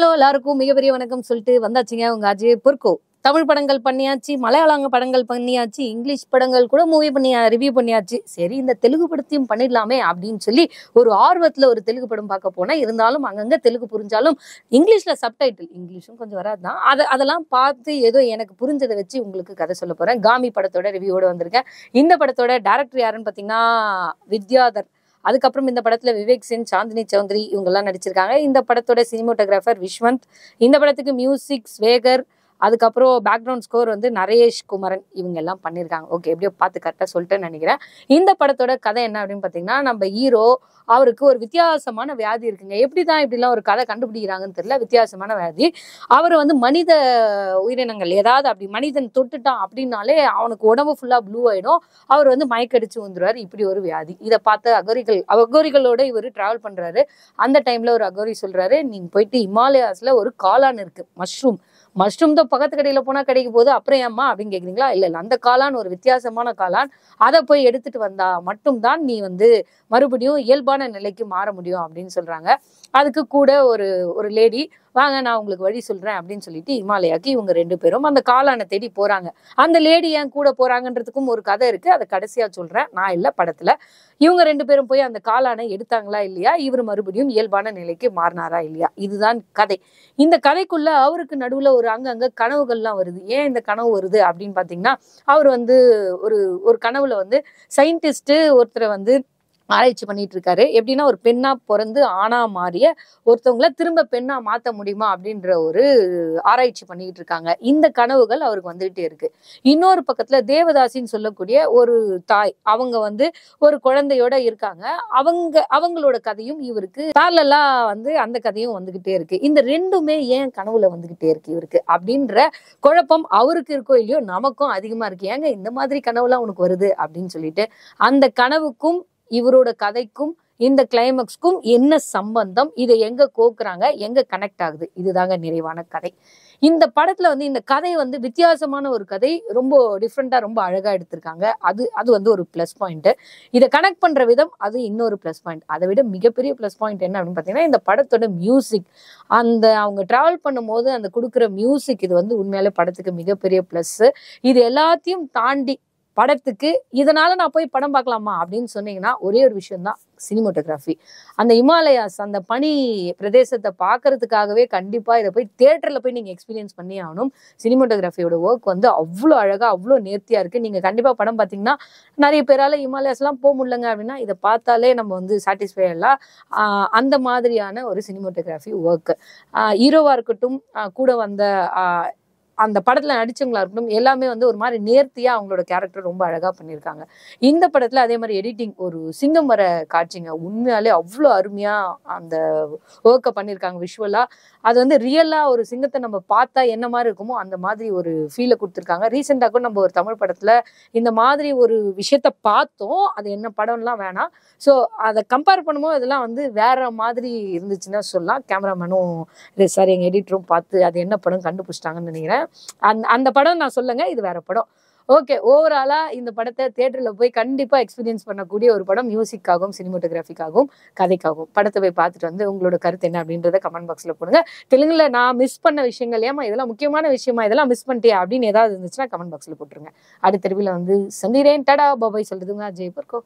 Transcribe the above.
hello எல்லாருக்கும் மிகப்பெரிய வணக்கம் சொல்லிட்டு வந்தாச்சுங்க உங்க அஜய் பொற்கோ தமிழ் படங்கள் பண்ணியாச்சு மலையாளங்க படங்கள் பண்ணியாச்சு இங்கிலீஷ் படங்கள் கூட மூவி பண்ணி ரிவ்யூ பண்ணியாச்சு சரி இந்த தெலுங்கு படத்தையும் பண்ணிடலாமே அப்படின்னு சொல்லி ஒரு ஆர்வத்தில் ஒரு தெலுங்கு படம் பார்க்க போனால் இருந்தாலும் அங்கங்கே தெலுங்கு புரிஞ்சாலும் இங்கிலீஷில் சப்டைட்டில் இங்கிலீஷும் கொஞ்சம் வராது தான் அதை அதெல்லாம் பார்த்து ஏதோ எனக்கு புரிஞ்சதை வச்சு உங்களுக்கு கதை சொல்ல போகிறேன் காமி படத்தோட ரிவ்யூவோடு வந்திருக்கேன் இந்த படத்தோட டேரக்டர் யாருன்னு பார்த்தீங்கன்னா வித்யாதர் அதுக்கப்புறம் இந்த படத்தில் விவேக் சிங் சாந்தினி சௌத்ரி இவங்கெல்லாம் நடிச்சிருக்காங்க இந்த படத்தோட சினிமோட்டோகிராஃபர் விஷ்வந்த் இந்த படத்துக்கு மியூசிக் ஸ்வேகர் அதுக்கப்புறம் பேக்ரவுண்ட் ஸ்கோர் வந்து நரேஷ் குமரன் இவங்க எல்லாம் பண்ணியிருக்காங்க ஓகே எப்படியோ பார்த்து கரெக்டாக சொல்லிட்டு நினைக்கிறேன் இந்த படத்தோட கதை என்ன அப்படின்னு பார்த்தீங்கன்னா நம்ம ஹீரோ அவருக்கு ஒரு வித்தியாசமான வியாதி இருக்குங்க எப்படி தான் இப்படிலாம் ஒரு கதை கண்டுபிடிக்கிறாங்கன்னு தெரியல வித்தியாசமான வியாதி அவர் வந்து மனித உயிரினங்கள் ஏதாவது அப்படி மனிதன் தொட்டுட்டான் அப்படின்னாலே அவனுக்கு உடம்பு ஃபுல்லாக ப்ளூ ஆகிடும் அவர் வந்து மயக்கடிச்சு வந்துடுவார் இப்படி ஒரு வியாதி இதை பார்த்து அகோரிகள் அகோரிகளோட இவர் ட்ராவல் பண்ணுறாரு அந்த டைமில் ஒரு அகோரி சொல்கிறாரு நீங்கள் போயிட்டு இமாலயாஸில் ஒரு காளான் இருக்குது மஷ்ரூம் மஷ்ரூம் தான் பக்கத்து கடையில் போனால் கிடைக்க போது அப்புறம் ஏமா அப்படின்னு கேட்குறீங்களா இல்லை இல்ல அந்த காளான் ஒரு வித்தியாசமான காளான் அதை போய் எடுத்துட்டு வந்தா மட்டும்தான் நீ வந்து மறுபடியும் இயல்பான நிலைக்கு மாற முடியும் அப்படின்னு சொல்கிறாங்க அதுக்கு கூட ஒரு ஒரு லேடி வாங்க நான் உங்களுக்கு வழி சொல்கிறேன் அப்படின்னு சொல்லிட்டு இமாலயாக்கு இவங்க ரெண்டு பேரும் அந்த காளானை தேடி போகிறாங்க அந்த லேடி ஏன் கூட போகிறாங்கன்றதுக்கும் ஒரு கதை இருக்குது அதை கடைசியாக சொல்கிறேன் நான் இல்லை படத்தில் இவங்க ரெண்டு பேரும் போய் அந்த காளானை எடுத்தாங்களா இல்லையா இவர் மறுபடியும் இயல்பான நிலைக்கு மாறினாரா இல்லையா இதுதான் கதை இந்த கதைக்குள்ள அவருக்கு நடுவில் ஒரு அங்கங்கே கனவுகள்லாம் வருது ஏன் இந்த கனவு வருது அப்படின்னு பார்த்தீங்கன்னா அவர் வந்து ஒரு ஒரு கனவுல வந்து சயின்டிஸ்ட்டு ஒருத்தரை வந்து ஆராய்ச்சி பண்ணிட்டு இருக்காரு எப்படின்னா ஒரு பெண்ணா பிறந்து ஆணா மாறிய ஒருத்தவங்களை திரும்ப பெண்ணா மாத்த முடியுமா அப்படின்ற ஒரு ஆராய்ச்சி பண்ணிட்டு இருக்காங்க இந்த கனவுகள் அவருக்கு வந்துகிட்டே இருக்கு இன்னொரு பக்கத்துல தேவதாசின்னு சொல்லக்கூடிய ஒரு தாய் அவங்க வந்து ஒரு குழந்தையோட இருக்காங்க அவங்க அவங்களோட கதையும் இவருக்கு தாலெல்லாம் வந்து அந்த கதையும் வந்துகிட்டே இருக்கு இந்த ரெண்டுமே ஏன் கனவுல வந்துகிட்டே இருக்கு இவருக்கு அப்படின்ற குழப்பம் அவருக்கு இருக்கோ இல்லையோ நமக்கும் அதிகமா இருக்கு ஏங்க இந்த மாதிரி கனவுலாம் உனக்கு வருது அப்படின்னு சொல்லிட்டு அந்த கனவுக்கும் இவரோட கதைக்கும் இந்த கிளைமேக்ஸ்க்கும் என்ன சம்பந்தம் இதை எங்க கோக்குறாங்க எங்க கனெக்ட் ஆகுது இதுதாங்க நிறைவான கதை இந்த படத்துல வந்து இந்த கதை வந்து வித்தியாசமான ஒரு கதை ரொம்ப டிஃப்ரெண்டா ரொம்ப அழகா எடுத்திருக்காங்க அது அது வந்து ஒரு பிளஸ் பாயிண்ட் இதை கனெக்ட் பண்ற விதம் அது இன்னொரு பிளஸ் பாயிண்ட் அதை விட மிகப்பெரிய பிளஸ் பாயிண்ட் என்ன அப்படின்னு பாத்தீங்கன்னா இந்த படத்தோட மியூசிக் அந்த அவங்க டிராவல் பண்ணும்போது அந்த கொடுக்குற மியூசிக் இது வந்து உண்மையால படத்துக்கு மிகப்பெரிய பிளஸ் இது எல்லாத்தையும் தாண்டி படத்துக்கு இதனால நான் போய் படம் பார்க்கலாமா அப்படின்னு சொன்னீங்கன்னா ஒரே ஒரு விஷயம்தான் சினிமோட்டோகிராஃபி அந்த இமாலயாஸ் அந்த பனி பிரதேசத்தை பார்க்கறதுக்காகவே கண்டிப்பாக இதை போய் தேட்டரில் போய் நீங்கள் எக்ஸ்பீரியன்ஸ் பண்ணி ஆகணும் சினிமோட்டோகிராஃபியோட ஒர்க் வந்து அவ்வளோ அழகாக அவ்வளோ நேர்த்தியாக இருக்குது நீங்கள் கண்டிப்பாக படம் பார்த்தீங்கன்னா நிறைய பேரால் இமாலயாஸ்லாம் போக முடியலங்க அப்படின்னா இதை பார்த்தாலே நம்ம வந்து சாட்டிஸ்ஃபை ஆகலாம் அந்த மாதிரியான ஒரு சினிமோட்டோகிராஃபி ஒர்க் ஹீரோவாக இருக்கட்டும் கூட வந்த அந்த படத்துல நடிச்சவங்களா இருக்கட்டும் எல்லாமே வந்து ஒரு மாதிரி நேர்த்தியா அவங்களோட கேரக்டர் ரொம்ப அழகா பண்ணியிருக்காங்க இந்த படத்துல அதே மாதிரி எடிட்டிங் ஒரு சிங்கம் வர காட்சிங்க உண்மையாலே அவ்வளோ அருமையா அந்த ஒர்க்கை பண்ணியிருக்காங்க விஷுவலா அது வந்து ரியலா ஒரு சிங்கத்தை நம்ம பார்த்தா என்ன மாதிரி இருக்குமோ அந்த மாதிரி ஒரு ஃபீலை கொடுத்துருக்காங்க ரீசெண்டாக கூட நம்ம ஒரு தமிழ் படத்துல இந்த மாதிரி ஒரு விஷயத்த பார்த்தோம் அது என்ன படம்லாம் வேணாம் ஸோ அதை கம்பேர் பண்ணும்போது இதெல்லாம் வந்து வேற மாதிரி இருந்துச்சுன்னா சொல்லலாம் கேமராமேனும் சாரி எங்கள் எடிட்டரும் பார்த்து அது என்ன படம் கண்டுபிடிச்சிட்டாங்கன்னு நினைக்கிறேன் அந்த அந்த படம் நான் சொல்லுங்க இது வேற படம் ஓகே ஓவராலா இந்த படத்தை தேட்டரில் போய் கண்டிப்பா எக்ஸ்பீரியன்ஸ் பண்ணக்கூடிய ஒரு படம் மியூசிக்காகவும் சினிமோட்டோகிராஃபிக்காகவும் கதைக்காகவும் படத்தை போய் பார்த்துட்டு வந்து உங்களோட கருத்து என்ன அப்படின்றத கமெண்ட் பாக்ஸ்ல போடுங்க தெலுங்குல நான் மிஸ் பண்ண விஷயங்கள் ஏமா இதெல்லாம் முக்கியமான விஷயமா இதெல்லாம் மிஸ் பண்ணிட்டியா அப்படின்னு ஏதாவது இருந்துச்சுன்னா கமெண்ட் பாக்ஸ்ல போட்டுருங்க அடுத்த தெருவில் வந்து சந்திரேன் டடா பாபாய் சொல்றதுங்க ஜெய்பர்கோ